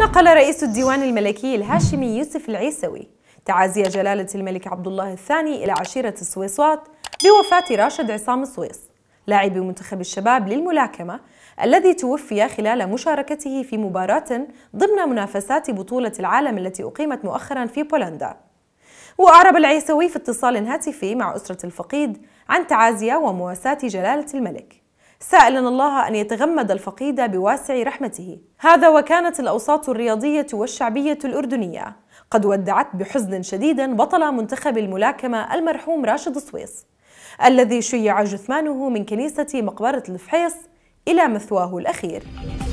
نقل رئيس الديوان الملكي الهاشمي يوسف العيسوي تعازي جلالة الملك عبد الله الثاني إلى عشيرة السويسوات بوفاة راشد عصام السويس لاعب منتخب الشباب للملاكمة الذي توفي خلال مشاركته في مباراة ضمن منافسات بطولة العالم التي أقيمت مؤخرا في بولندا وأعرب العيسوي في اتصال هاتفي مع أسرة الفقيد عن تعازيه ومواساة جلالة الملك سائلا الله أن يتغمد الفقيد بواسع رحمته هذا وكانت الأوساط الرياضية والشعبية الأردنية قد ودعت بحزن شديد بطل منتخب الملاكمة المرحوم راشد السويس الذي شيع جثمانه من كنيسة مقبرة الفحيص إلى مثواه الأخير